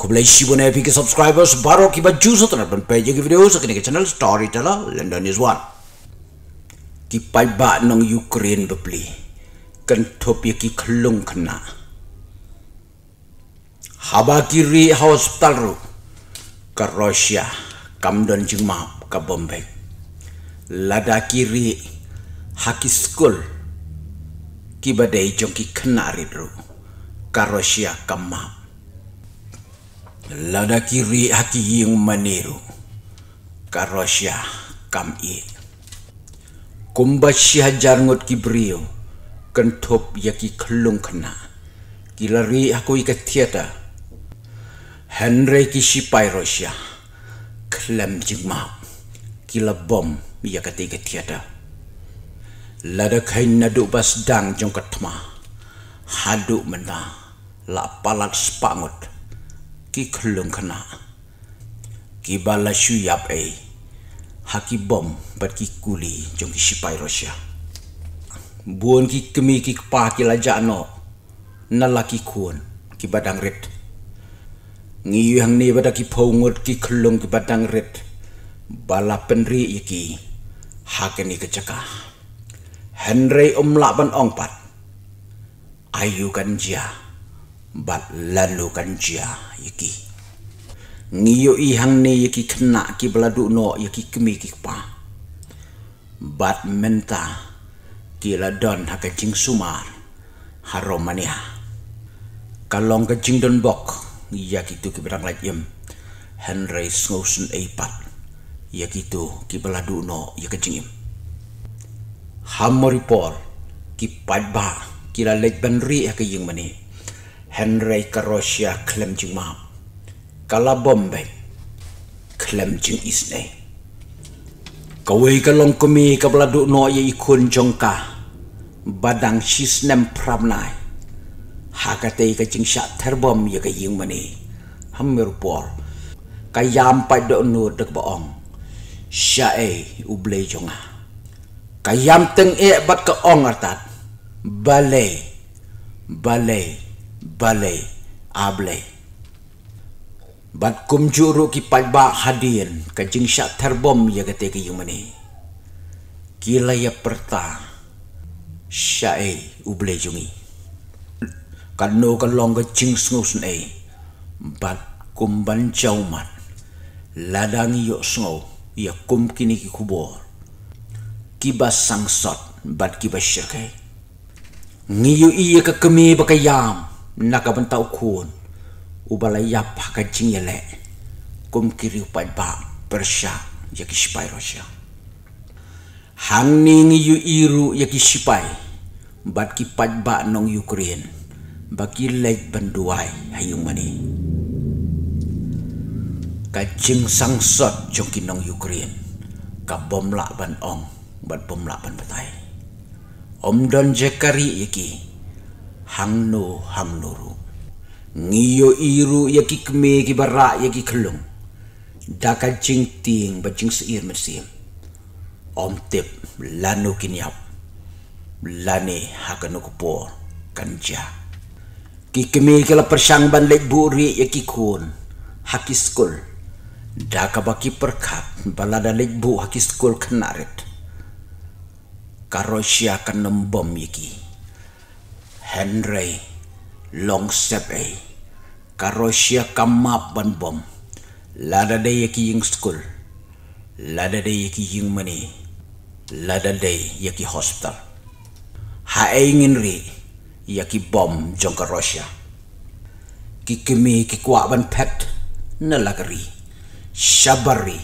Kumpulan isi pun FB ke subscribers baru akibat jusa terhadap page ke video sekini ke channel tala London is one. Kipai bak nong Ukraine bebeli Kentup ya ki kelung kena. Haba kiri ha hospital ru. Ke Rusia. Kamdon jing maaf ke Bombay. Lada kiri. Haki school. Kibadai jong ki kena ridru. Ke Rusia ke maaf. Lada kiri hati yang meniru Karosya kam i Kumbas syah jarngut ki brio Kentup ya ki kelung kena Kilari aku ikat tiada Henry ki sipai rosya Klem jigma Kila bom ya ketiga tiada Lada kain naduk bas dang jongkat tema Haduk mena Lapalat sepangut Lapalat sepangut ki khlung khana ki bala shu yap ei haki bom pat ki kuli jong ki sipai rosia buon ki kemi ki pa ki laja no na la ki ki badang ret ngi yang ni bada ki phongot ki khlung ki badang ret bala penri iki hake ni kecaka henrei omlak ban ong pat ayu Kanjia bat lalu kan cia yaki. Ngiyo ihang ni yaki kena ki beladuk no yaki kemi ki pa. Bat menta ki ladon ha kencing sumar haromania. Kalong kencing don bok yaki tu ki berang lajem. Henry Snowson Eipat yaki tu ki beladuk no yaki kencing im. Hamori por ki padba ki lalek benri yaki ha yung manih. Henry Karosia klem jing mam. Kala bombay. Klem jing isne. Kawai ka long kumi ka bladuk no ye ikun jongka. Badang shis nem pramnai. Hakate ka jing syak terbom ye ka ying mani. Hamir por. Ka yam pai do nu dek baong. Syak e uble jonga. Ka yam teng e bat ka ong artat. Balai. Balai balai ablai bat kum juru ki palba hadir ka jingsha terbom ya gate ki yumani kila ya perta syai uble jungi kanu ka long ka jings ngus nei bat kum ban mat. ladang yo sngo ya kum kini ki kubor kibas sangsot bat ki kibas syakai ngiyu iya ka kemi bakayam na ka ban tau kun u bala yap ka jing yele kum kiri upad ba persha ya ki sipai rosha hanning yu iru ya ki sipai bat ki pad ba nong ukraine baki lej banduai hayung mani ka jing sang sot jong ki nong ukraine ka bom la ban ong bat bom la ban patai om don jekari yaki ki hamno hamnuru ngiyo iru ya kikme ki bara ya ki khlung daka jingting ba jing sir mesim om tip lanu kinyap lani hakanu kupor kanja kikme ki la persang ban lek buri ya ki kun hakiskul daka baki perkap balada lek bu hakiskul kenarit karosia kanembom yiki ya Henry long step a karoshia kamap ban bom lada day yaki ying school lada day yaki ying money lada day yaki hospital ha ingin ri yaki bom jong karoshia Kikimi kimi ban pet na lagri shabari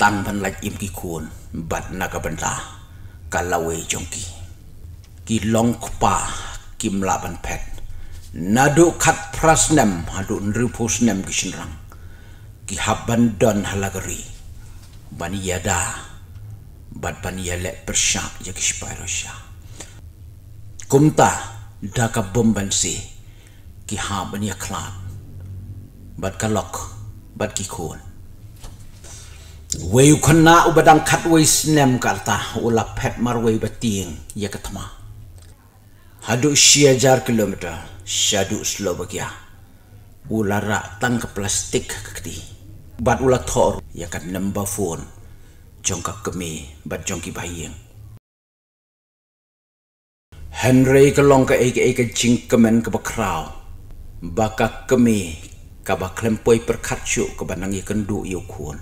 tang ban lag im ki kun bat na ka kalawe jong กิลองคปากิมลาบันแพทนาดูคัดพระสเนมฮาดูนรูปสเนมกิชนรังกิฮับบันดอนฮัลกรีบันยาดาบัดบันยาเล็ปเปอร์ชายากิชไปรชาคุมตาดากับบมบันซีกิฮับบันยาคลาดบัดกะล็อกบัดกิโคนเวยุคนาอุบดังคัดเวสเนมกัลตาอุลับแพทมารเวยบัตียงยากัตมา Haduk siajar kilometer Syaduk Slovakia Ulara ke plastik kekti Bat ula thor Ya kan nombor phone, Jongka kemi Bat jongki bayang Henry kelong ke ege ege jing kemen ke bakrau Baka kemi Kaba klempoi perkacuk ke banangi kenduk yukun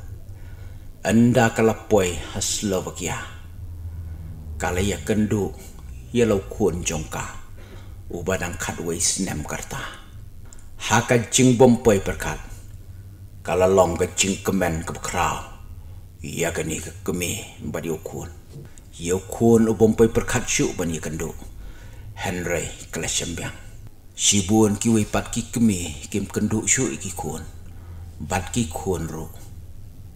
Anda kalapoi ha Slovakia Kalaya kenduk yellow kun jongka ubadang kat wis nem karta haka jing bom poi perkat kala long ke jing kemen ke kraw ia gani ke kemi badi ukun ia ukun ubom poi perkat syu bani kendu henry klesem Si sibun ki wi pat ki kemi kim kendu syu iki kun bat ki kun ru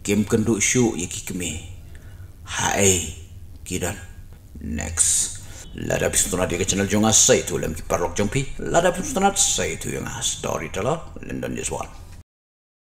kim kendu syu iki kemi hai kidan next Lada pistonat di channel jong saya tu lembik parok parlok Lada pi. Lada saya tu yang ah story teller London is one.